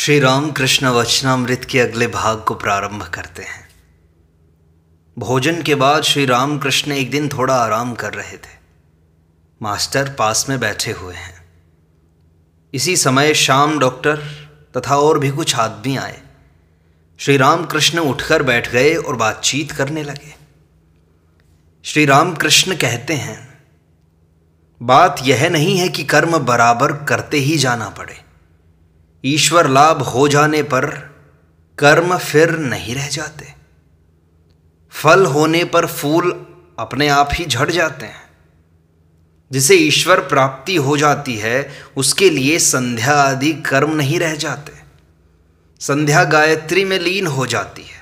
श्री राम कृष्ण वचनामृत के अगले भाग को प्रारंभ करते हैं भोजन के बाद श्री रामकृष्ण एक दिन थोड़ा आराम कर रहे थे मास्टर पास में बैठे हुए हैं इसी समय शाम डॉक्टर तथा और भी कुछ आदमी आए श्री राम कृष्ण उठकर बैठ गए और बातचीत करने लगे श्री रामकृष्ण कहते हैं बात यह नहीं है कि कर्म बराबर करते ही जाना पड़े ईश्वर लाभ हो जाने पर कर्म फिर नहीं रह जाते फल होने पर फूल अपने आप ही झड़ जाते हैं जिसे ईश्वर प्राप्ति हो जाती है उसके लिए संध्या आदि कर्म नहीं रह जाते संध्या गायत्री में लीन हो जाती है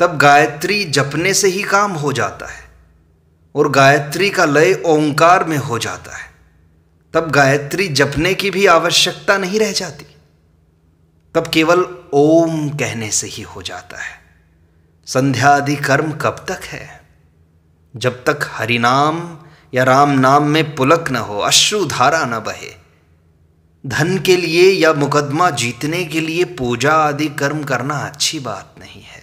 तब गायत्री जपने से ही काम हो जाता है और गायत्री का लय ओंकार में हो जाता है तब गायत्री जपने की भी आवश्यकता नहीं रह जाती तब केवल ओम कहने से ही हो जाता है संध्या आदि कर्म कब तक है जब तक हरिनाम या राम नाम में पुलक न हो अश्रुधारा न बहे धन के लिए या मुकदमा जीतने के लिए पूजा आदि कर्म करना अच्छी बात नहीं है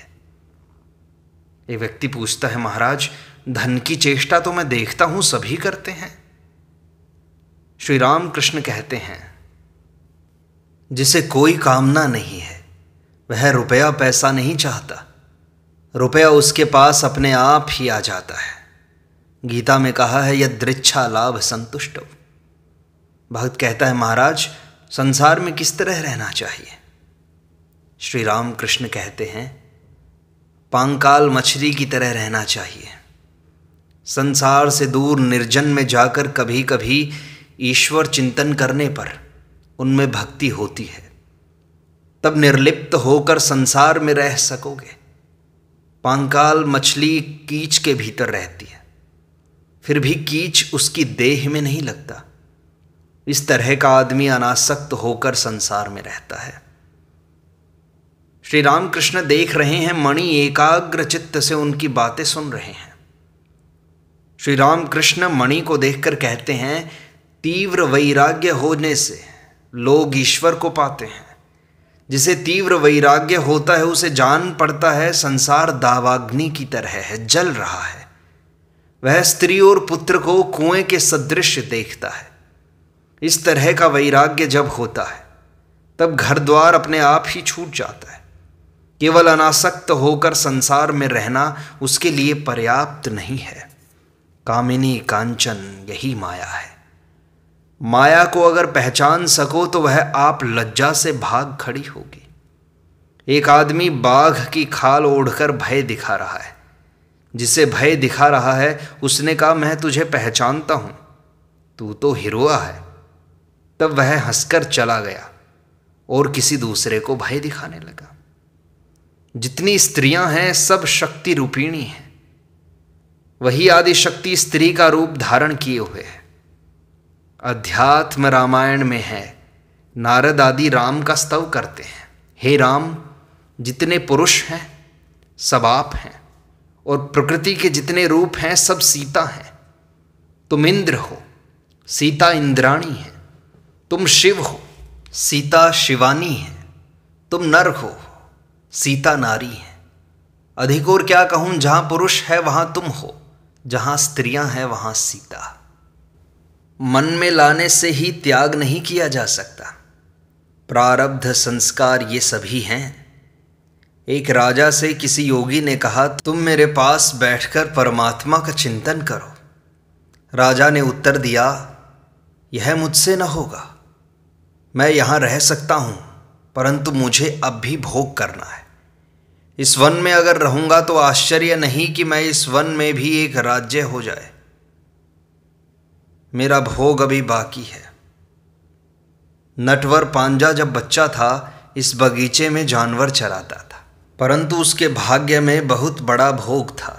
एक व्यक्ति पूछता है महाराज धन की चेष्टा तो मैं देखता हूं सभी करते हैं श्री राम कृष्ण कहते हैं जिसे कोई कामना नहीं है वह रुपया पैसा नहीं चाहता रुपया उसके पास अपने आप ही आ जाता है गीता में कहा है यदृच्छा लाभ संतुष्ट भक्त कहता है महाराज संसार में किस तरह रहना चाहिए श्री राम कृष्ण कहते हैं पांकाल मछली की तरह रहना चाहिए संसार से दूर निर्जन में जाकर कभी कभी ईश्वर चिंतन करने पर उनमें भक्ति होती है तब निर्लिप्त होकर संसार में रह सकोगे पांकाल मछली कीच के भीतर रहती है फिर भी कीच उसकी देह में नहीं लगता इस तरह का आदमी अनासक्त होकर संसार में रहता है श्री रामकृष्ण देख रहे हैं मणि एकाग्र चित्त से उनकी बातें सुन रहे हैं श्री रामकृष्ण मणि को देखकर कहते हैं तीव्र वैराग्य होने से लोग ईश्वर को पाते हैं जिसे तीव्र वैराग्य होता है उसे जान पड़ता है संसार दावाग्नि की तरह है जल रहा है वह स्त्री और पुत्र को कुएं के सदृश देखता है इस तरह का वैराग्य जब होता है तब घर द्वार अपने आप ही छूट जाता है केवल अनासक्त होकर संसार में रहना उसके लिए पर्याप्त नहीं है कामिनी कांचन यही माया है माया को अगर पहचान सको तो वह आप लज्जा से भाग खड़ी होगी एक आदमी बाघ की खाल ओढ़कर भय दिखा रहा है जिसे भय दिखा रहा है उसने कहा मैं तुझे पहचानता हूं तू तो हिरोआ है तब वह हंसकर चला गया और किसी दूसरे को भय दिखाने लगा जितनी स्त्रियां हैं सब शक्ति रूपिणी हैं वही आदि शक्ति स्त्री का रूप धारण किए हुए है अध्यात्म रामायण में है नारद आदि राम का स्तव करते हैं हे राम जितने पुरुष हैं सब आप हैं और प्रकृति के जितने रूप हैं सब सीता हैं तुम इंद्र हो सीता इंद्राणी है तुम शिव हो सीता शिवानी है तुम नर हो सीता नारी है अधिक और क्या कहूँ जहाँ पुरुष है वहाँ तुम हो जहाँ स्त्रियाँ हैं वहाँ सीता मन में लाने से ही त्याग नहीं किया जा सकता प्रारब्ध संस्कार ये सभी हैं एक राजा से किसी योगी ने कहा तुम मेरे पास बैठकर परमात्मा का चिंतन करो राजा ने उत्तर दिया यह मुझसे न होगा मैं यहाँ रह सकता हूँ परंतु मुझे अब भी भोग करना है इस वन में अगर रहूँगा तो आश्चर्य नहीं कि मैं इस वन में भी एक राज्य हो जाए मेरा भोग अभी बाकी है नटवर पांजा जब बच्चा था इस बगीचे में जानवर चराता था परंतु उसके भाग्य में बहुत बड़ा भोग था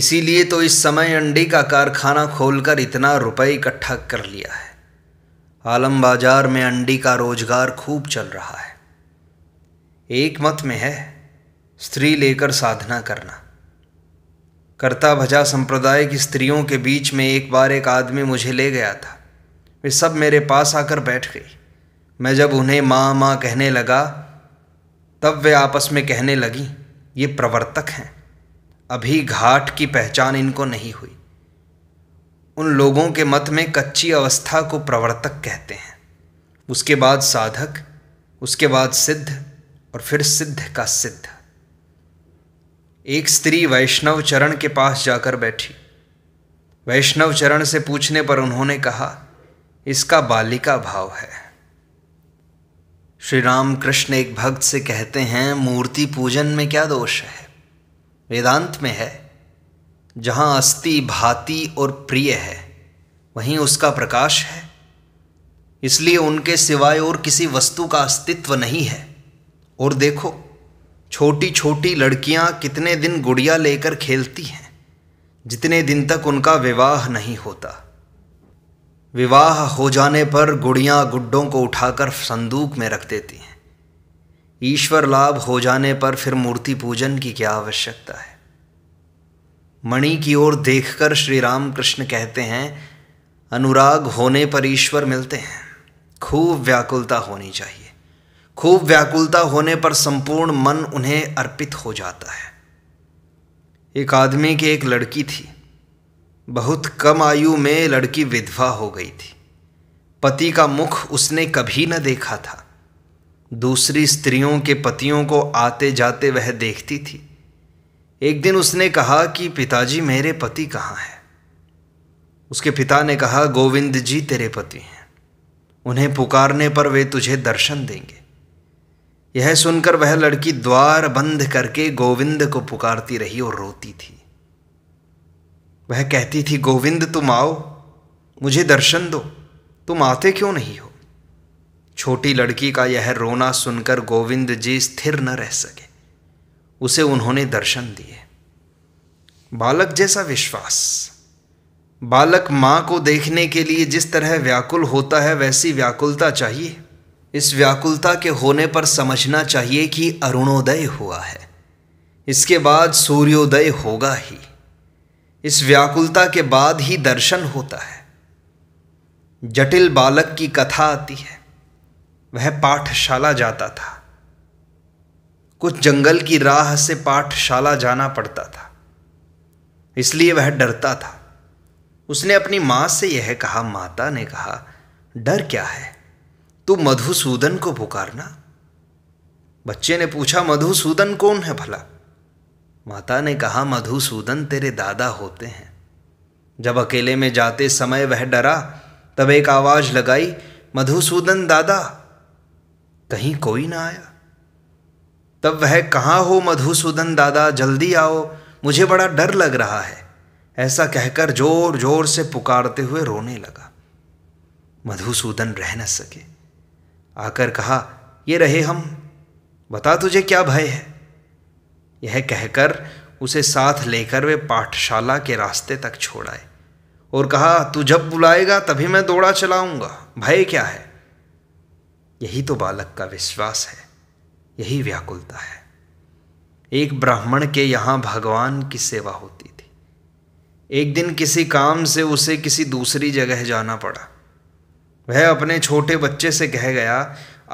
इसीलिए तो इस समय अंडी का कारखाना खोलकर इतना रुपए इकट्ठा कर लिया है आलम बाजार में अंडी का रोजगार खूब चल रहा है एक मत में है स्त्री लेकर साधना करना करता भजा संप्रदाय की स्त्रियों के बीच में एक बार एक आदमी मुझे ले गया था वे सब मेरे पास आकर बैठ गई मैं जब उन्हें माँ माँ कहने लगा तब वे आपस में कहने लगी ये प्रवर्तक हैं अभी घाट की पहचान इनको नहीं हुई उन लोगों के मत में कच्ची अवस्था को प्रवर्तक कहते हैं उसके बाद साधक उसके बाद सिद्ध और फिर सिद्ध का सिद्ध एक स्त्री वैष्णव चरण के पास जाकर बैठी वैष्णव चरण से पूछने पर उन्होंने कहा इसका बालिका भाव है श्री राम कृष्ण एक भक्त से कहते हैं मूर्ति पूजन में क्या दोष है वेदांत में है जहाँ अस्थि भाति और प्रिय है वहीं उसका प्रकाश है इसलिए उनके सिवाय और किसी वस्तु का अस्तित्व नहीं है और देखो छोटी छोटी लड़कियां कितने दिन गुड़िया लेकर खेलती हैं जितने दिन तक उनका विवाह नहीं होता विवाह हो जाने पर गुड़ियां गुड्डों को उठाकर संदूक में रख देती हैं ईश्वर लाभ हो जाने पर फिर मूर्ति पूजन की क्या आवश्यकता है मणि की ओर देखकर श्री राम कृष्ण कहते हैं अनुराग होने पर ईश्वर मिलते हैं खूब व्याकुलता होनी चाहिए खूब व्याकुलता होने पर संपूर्ण मन उन्हें अर्पित हो जाता है एक आदमी की एक लड़की थी बहुत कम आयु में लड़की विधवा हो गई थी पति का मुख उसने कभी न देखा था दूसरी स्त्रियों के पतियों को आते जाते वह देखती थी एक दिन उसने कहा कि पिताजी मेरे पति कहाँ हैं उसके पिता ने कहा गोविंद जी तेरे पति हैं उन्हें पुकारने पर वे तुझे दर्शन देंगे यह सुनकर वह लड़की द्वार बंद करके गोविंद को पुकारती रही और रोती थी वह कहती थी गोविंद तुम आओ मुझे दर्शन दो तुम आते क्यों नहीं हो छोटी लड़की का यह रोना सुनकर गोविंद जी स्थिर न रह सके उसे उन्होंने दर्शन दिए बालक जैसा विश्वास बालक माँ को देखने के लिए जिस तरह व्याकुल होता है वैसी व्याकुलता चाहिए इस व्याकुलता के होने पर समझना चाहिए कि अरुणोदय हुआ है इसके बाद सूर्योदय होगा ही इस व्याकुलता के बाद ही दर्शन होता है जटिल बालक की कथा आती है वह पाठशाला जाता था कुछ जंगल की राह से पाठशाला जाना पड़ता था इसलिए वह डरता था उसने अपनी माँ से यह कहा माता ने कहा डर क्या है तू मधुसूदन को पुकारना बच्चे ने पूछा मधुसूदन कौन है भला माता ने कहा मधुसूदन तेरे दादा होते हैं जब अकेले में जाते समय वह डरा तब एक आवाज लगाई मधुसूदन दादा कहीं कोई ना आया तब वह कहाँ हो मधुसूदन दादा जल्दी आओ मुझे बड़ा डर लग रहा है ऐसा कहकर जोर जोर से पुकारते हुए रोने लगा मधुसूदन रह न सके आकर कहा ये रहे हम बता तुझे क्या भय है यह कहकर उसे साथ लेकर वे पाठशाला के रास्ते तक छोड़ आए और कहा तू जब बुलाएगा तभी मैं दौड़ा चलाऊंगा भय क्या है यही तो बालक का विश्वास है यही व्याकुलता है एक ब्राह्मण के यहां भगवान की सेवा होती थी एक दिन किसी काम से उसे किसी दूसरी जगह जाना पड़ा वह अपने छोटे बच्चे से कह गया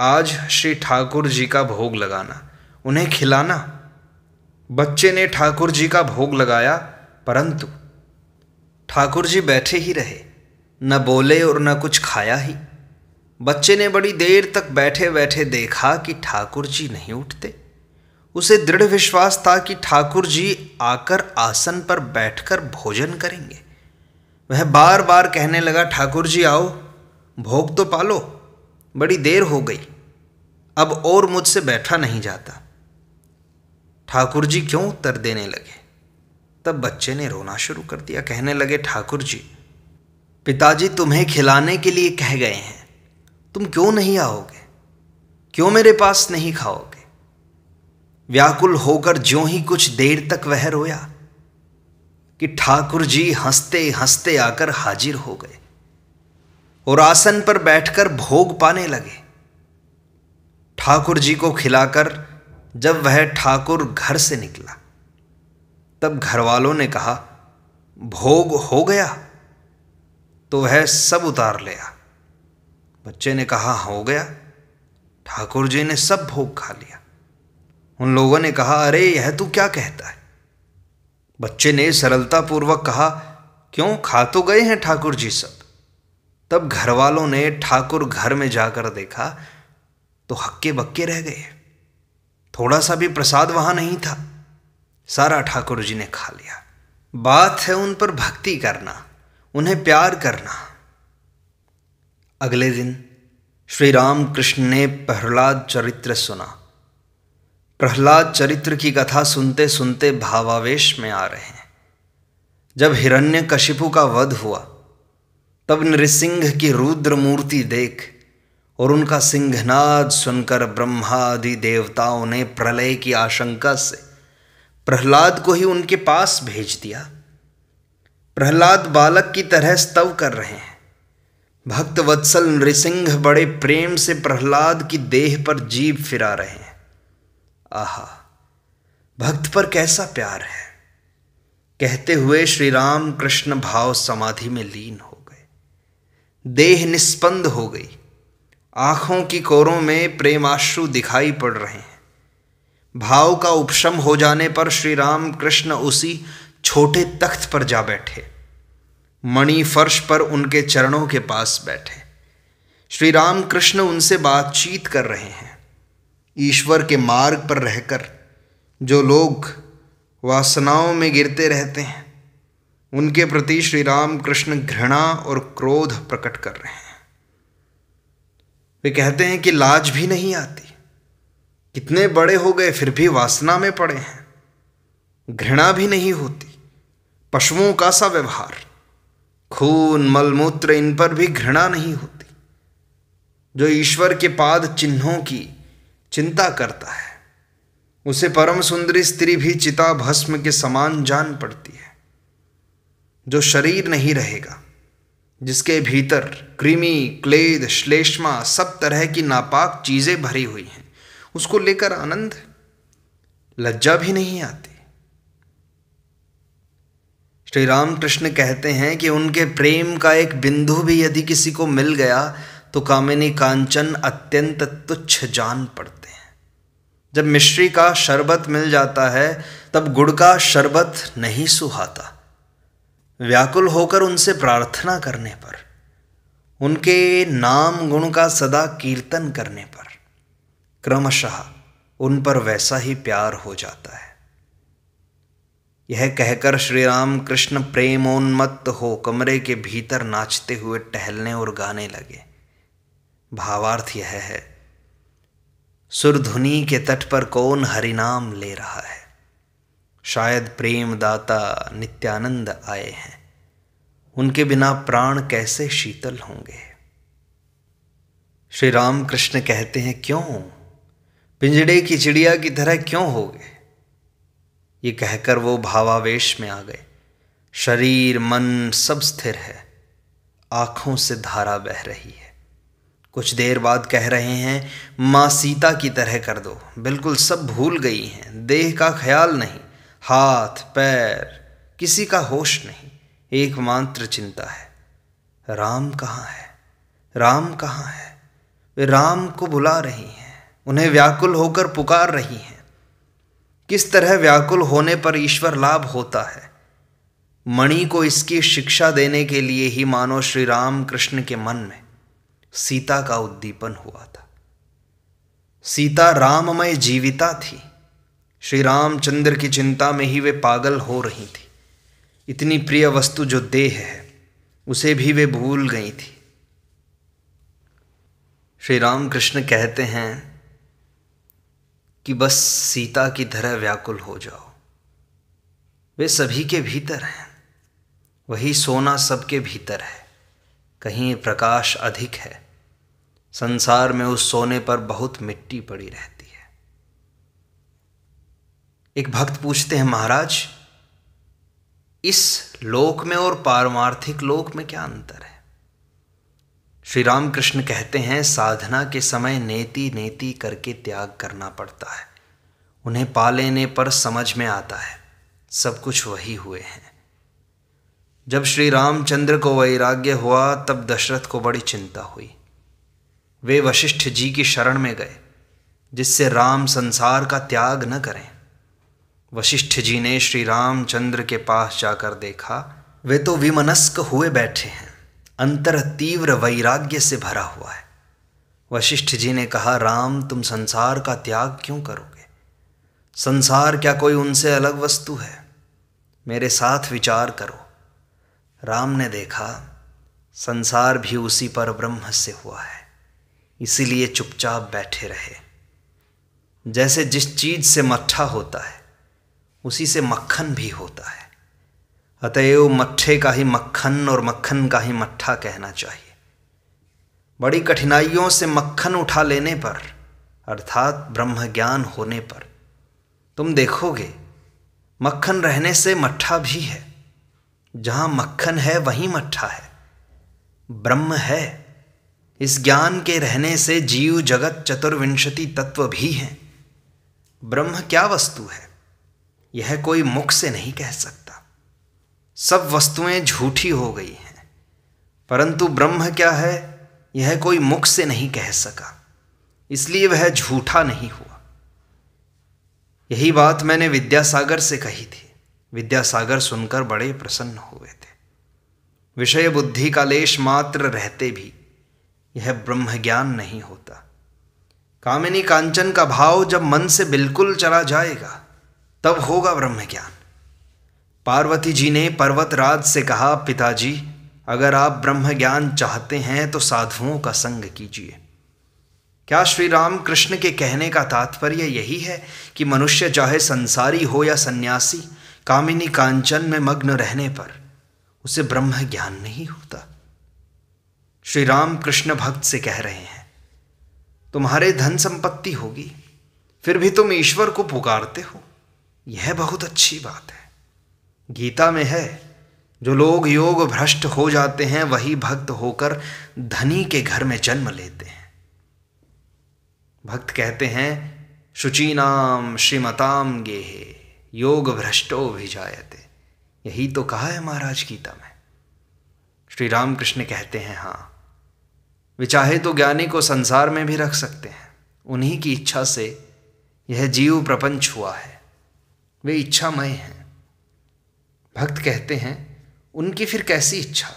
आज श्री ठाकुर जी का भोग लगाना उन्हें खिलाना बच्चे ने ठाकुर जी का भोग लगाया परंतु ठाकुर जी बैठे ही रहे न बोले और न कुछ खाया ही बच्चे ने बड़ी देर तक बैठे बैठे देखा कि ठाकुर जी नहीं उठते उसे दृढ़ विश्वास था कि ठाकुर जी आकर आसन पर बैठकर भोजन करेंगे वह बार बार कहने लगा ठाकुर जी आओ भोग तो पालो बड़ी देर हो गई अब और मुझसे बैठा नहीं जाता ठाकुर जी क्यों उत्तर देने लगे तब बच्चे ने रोना शुरू कर दिया कहने लगे ठाकुर जी पिताजी तुम्हें खिलाने के लिए कह गए हैं तुम क्यों नहीं आओगे क्यों मेरे पास नहीं खाओगे व्याकुल होकर ज्यो ही कुछ देर तक वह रोया कि ठाकुर जी हंसते हंसते आकर हाजिर हो गए और आसन पर बैठकर भोग पाने लगे ठाकुर जी को खिलाकर जब वह ठाकुर घर से निकला तब घर वालों ने कहा भोग हो गया तो वह सब उतार लिया बच्चे ने कहा हो गया ठाकुर जी ने सब भोग खा लिया उन लोगों ने कहा अरे यह तू क्या कहता है बच्चे ने सरलतापूर्वक कहा क्यों खा तो गए हैं ठाकुर जी सब तब घर वालों ने ठाकुर घर में जाकर देखा तो हक्के बक्के रह गए थोड़ा सा भी प्रसाद वहां नहीं था सारा ठाकुर जी ने खा लिया बात है उन पर भक्ति करना उन्हें प्यार करना अगले दिन श्री राम कृष्ण ने प्रहलाद चरित्र सुना प्रहलाद चरित्र की कथा सुनते सुनते भावावेश में आ रहे हैं जब हिरण्य कशिपु का वध हुआ तब नृसिंह की रुद्र मूर्ति देख और उनका सिंहनाद सुनकर ब्रह्मादि देवताओं ने प्रलय की आशंका से प्रहलाद को ही उनके पास भेज दिया प्रहलाद बालक की तरह स्तव कर रहे हैं भक्त वत्सल नृसिंह बड़े प्रेम से प्रहलाद की देह पर जीव फिरा रहे हैं आहा भक्त पर कैसा प्यार है कहते हुए श्री राम कृष्ण भाव समाधि में लीन हो देह निस्पंद हो गई आँखों की कोरों में प्रेमाश्रु दिखाई पड़ रहे हैं भाव का उपशम हो जाने पर श्री राम कृष्ण उसी छोटे तख्त पर जा बैठे मणि फर्श पर उनके चरणों के पास बैठे श्री राम कृष्ण उनसे बातचीत कर रहे हैं ईश्वर के मार्ग पर रहकर जो लोग वासनाओं में गिरते रहते हैं उनके प्रति श्री राम कृष्ण घृणा और क्रोध प्रकट कर रहे हैं वे कहते हैं कि लाज भी नहीं आती कितने बड़े हो गए फिर भी वासना में पड़े हैं घृणा भी नहीं होती पशुओं का सा व्यवहार खून मलमूत्र इन पर भी घृणा नहीं होती जो ईश्वर के पाद चिन्हों की चिंता करता है उसे परम सुंदरी स्त्री भी चिता भस्म के समान जान पड़ती है जो शरीर नहीं रहेगा जिसके भीतर कृमि क्लेद श्लेष्मा सब तरह की नापाक चीज़ें भरी हुई हैं उसको लेकर आनंद लज्जा भी नहीं आती श्री रामकृष्ण कहते हैं कि उनके प्रेम का एक बिंदु भी यदि किसी को मिल गया तो कामिनी कांचन अत्यंत तुच्छ जान पड़ते हैं जब मिश्री का शरबत मिल जाता है तब गुड़ का शरबत नहीं सुहाता व्याकुल होकर उनसे प्रार्थना करने पर उनके नाम गुण का सदा कीर्तन करने पर क्रमशः उन पर वैसा ही प्यार हो जाता है यह कहकर श्री राम कृष्ण प्रेमोन्मत्त हो कमरे के भीतर नाचते हुए टहलने और गाने लगे भावार्थ यह है सुरधुनी के तट पर कौन हरिनाम ले रहा है शायद प्रेमदाता नित्यानंद आए हैं उनके बिना प्राण कैसे शीतल होंगे श्री राम कृष्ण कहते हैं क्यों पिंजड़े की चिड़िया की तरह क्यों हो गए ये कहकर वो भावावेश में आ गए शरीर मन सब स्थिर है आंखों से धारा बह रही है कुछ देर बाद कह रहे हैं माँ सीता की तरह कर दो बिल्कुल सब भूल गई हैं देह का ख्याल नहीं हाथ पैर किसी का होश नहीं एकमात्र चिंता है राम कहाँ है राम कहाँ है वे राम को बुला रही हैं उन्हें व्याकुल होकर पुकार रही हैं किस तरह व्याकुल होने पर ईश्वर लाभ होता है मणि को इसकी शिक्षा देने के लिए ही मानो श्री राम कृष्ण के मन में सीता का उद्दीपन हुआ था सीता राममय जीविता थी श्री रामचंद्र की चिंता में ही वे पागल हो रही थी इतनी प्रिय वस्तु जो देह है उसे भी वे भूल गई थी श्री राम कृष्ण कहते हैं कि बस सीता की तरह व्याकुल हो जाओ वे सभी के भीतर हैं वही सोना सबके भीतर है कहीं प्रकाश अधिक है संसार में उस सोने पर बहुत मिट्टी पड़ी रहती एक भक्त पूछते हैं महाराज इस लोक में और पारमार्थिक लोक में क्या अंतर है श्री रामकृष्ण कहते हैं साधना के समय नेति नेति करके त्याग करना पड़ता है उन्हें पा लेने पर समझ में आता है सब कुछ वही हुए हैं जब श्री रामचंद्र को वैराग्य हुआ तब दशरथ को बड़ी चिंता हुई वे वशिष्ठ जी की शरण में गए जिससे राम संसार का त्याग न करें वशिष्ठ जी ने श्री रामचंद्र के पास जाकर देखा वे तो विमनस्क हुए बैठे हैं अंतर तीव्र वैराग्य से भरा हुआ है वशिष्ठ जी ने कहा राम तुम संसार का त्याग क्यों करोगे संसार क्या कोई उनसे अलग वस्तु है मेरे साथ विचार करो राम ने देखा संसार भी उसी पर ब्रह्म से हुआ है इसीलिए चुपचाप बैठे रहे जैसे जिस चीज से मट्ठा होता है उसी से मक्खन भी होता है अतएव मट्ठे का ही मक्खन और मक्खन का ही मट्ठा कहना चाहिए बड़ी कठिनाइयों से मक्खन उठा लेने पर अर्थात ब्रह्म ज्ञान होने पर तुम देखोगे मक्खन रहने से मट्ठा भी है जहाँ मक्खन है वहीं मट्ठा है ब्रह्म है इस ज्ञान के रहने से जीव जगत चतुर्विंशति तत्व भी हैं ब्रह्म क्या वस्तु है यह कोई मुख से नहीं कह सकता सब वस्तुएं झूठी हो गई हैं परंतु ब्रह्म क्या है यह कोई मुख से नहीं कह सका इसलिए वह झूठा नहीं हुआ यही बात मैंने विद्यासागर से कही थी विद्यासागर सुनकर बड़े प्रसन्न हुए थे विषय बुद्धि का लेश मात्र रहते भी यह ब्रह्म ज्ञान नहीं होता कामिनी कांचन का भाव जब मन से बिल्कुल चला जाएगा तब होगा ब्रह्म ज्ञान पार्वती जी ने पर्वतराज से कहा पिताजी अगर आप ब्रह्म ज्ञान चाहते हैं तो साधुओं का संग कीजिए क्या श्री राम कृष्ण के कहने का तात्पर्य यही है कि मनुष्य चाहे संसारी हो या सन्यासी कामिनी कांचन में मग्न रहने पर उसे ब्रह्म ज्ञान नहीं होता श्री राम कृष्ण भक्त से कह रहे हैं तुम्हारे धन संपत्ति होगी फिर भी तुम ईश्वर को पुकारते हो यह बहुत अच्छी बात है गीता में है जो लोग योग भ्रष्ट हो जाते हैं वही भक्त होकर धनी के घर में जन्म लेते हैं भक्त कहते हैं शुचीनाम श्रीमताम गेहे योग भ्रष्टो जायते यही तो कहा है महाराज गीता में श्री रामकृष्ण कहते हैं हाँ वे चाहे तो ज्ञानी को संसार में भी रख सकते हैं उन्हीं की इच्छा से यह जीव प्रपंच हुआ है वे इच्छामय हैं भक्त कहते हैं उनकी फिर कैसी इच्छा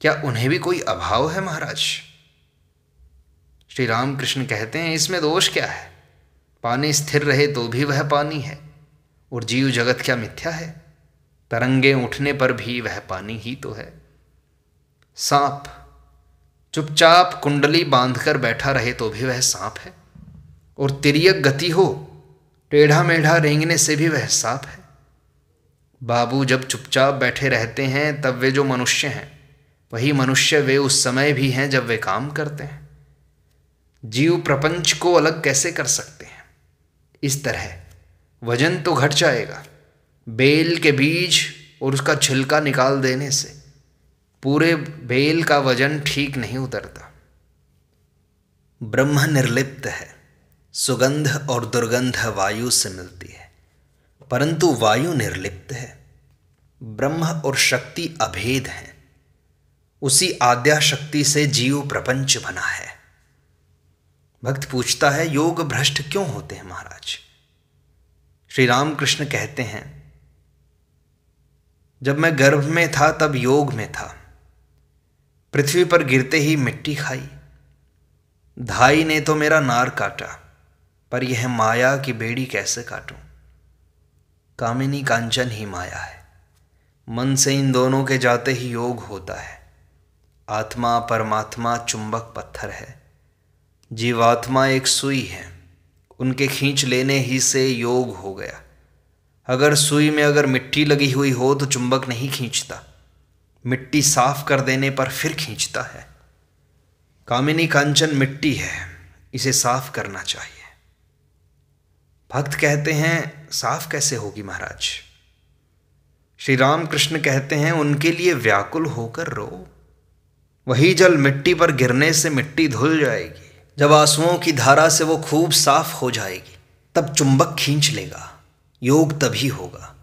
क्या उन्हें भी कोई अभाव है महाराज श्री रामकृष्ण कहते हैं इसमें दोष क्या है पानी स्थिर रहे तो भी वह पानी है और जीव जगत क्या मिथ्या है तरंगे उठने पर भी वह पानी ही तो है सांप चुपचाप कुंडली बांधकर बैठा रहे तो भी वह सांप है और तिरियक गति हो टेढ़ा मेढ़ा रेंगने से भी वह साफ है बाबू जब चुपचाप बैठे रहते हैं तब वे जो मनुष्य हैं वही मनुष्य वे उस समय भी हैं जब वे काम करते हैं जीव प्रपंच को अलग कैसे कर सकते हैं इस तरह वजन तो घट जाएगा बेल के बीज और उसका छिलका निकाल देने से पूरे बेल का वजन ठीक नहीं उतरता ब्रह्म निर्लिप्त है सुगंध और दुर्गंध वायु से मिलती है परंतु वायु निर्लिप्त है ब्रह्म और शक्ति अभेद हैं उसी आद्या शक्ति से जीव प्रपंच बना है भक्त पूछता है योग भ्रष्ट क्यों होते हैं महाराज श्री रामकृष्ण कहते हैं जब मैं गर्भ में था तब योग में था पृथ्वी पर गिरते ही मिट्टी खाई धाई ने तो मेरा नार काटा पर यह माया की बेड़ी कैसे काटूं? कामिनी कांचन ही माया है मन से इन दोनों के जाते ही योग होता है आत्मा परमात्मा चुंबक पत्थर है जीवात्मा एक सुई है उनके खींच लेने ही से योग हो गया अगर सुई में अगर मिट्टी लगी हुई हो तो चुंबक नहीं खींचता मिट्टी साफ कर देने पर फिर खींचता है कामिनी कांचन मिट्टी है इसे साफ करना चाहिए भक्त कहते हैं साफ कैसे होगी महाराज श्री राम कृष्ण कहते हैं उनके लिए व्याकुल होकर रो वही जल मिट्टी पर गिरने से मिट्टी धुल जाएगी जब आंसुओं की धारा से वो खूब साफ हो जाएगी तब चुंबक खींच लेगा योग तभी होगा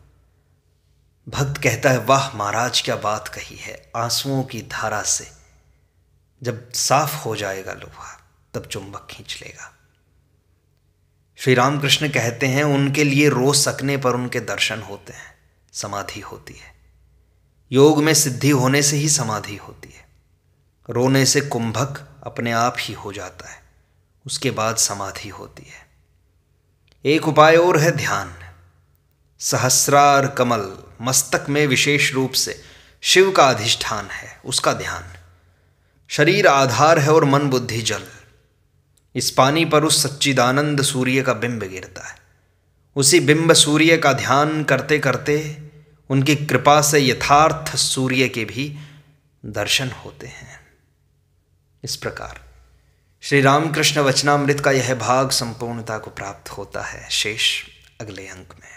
भक्त कहता है वाह महाराज क्या बात कही है आंसुओं की धारा से जब साफ हो जाएगा लोहा तब चुंबक खींच लेगा श्री रामकृष्ण कहते हैं उनके लिए रोज सकने पर उनके दर्शन होते हैं समाधि होती है योग में सिद्धि होने से ही समाधि होती है रोने से कुंभक अपने आप ही हो जाता है उसके बाद समाधि होती है एक उपाय और है ध्यान सहस्रार कमल मस्तक में विशेष रूप से शिव का अधिष्ठान है उसका ध्यान शरीर आधार है और मन बुद्धि जल इस पानी पर उस सच्चिदानंद सूर्य का बिंब गिरता है उसी बिंब सूर्य का ध्यान करते करते उनकी कृपा से यथार्थ सूर्य के भी दर्शन होते हैं इस प्रकार श्री रामकृष्ण वचनामृत का यह भाग संपूर्णता को प्राप्त होता है शेष अगले अंक में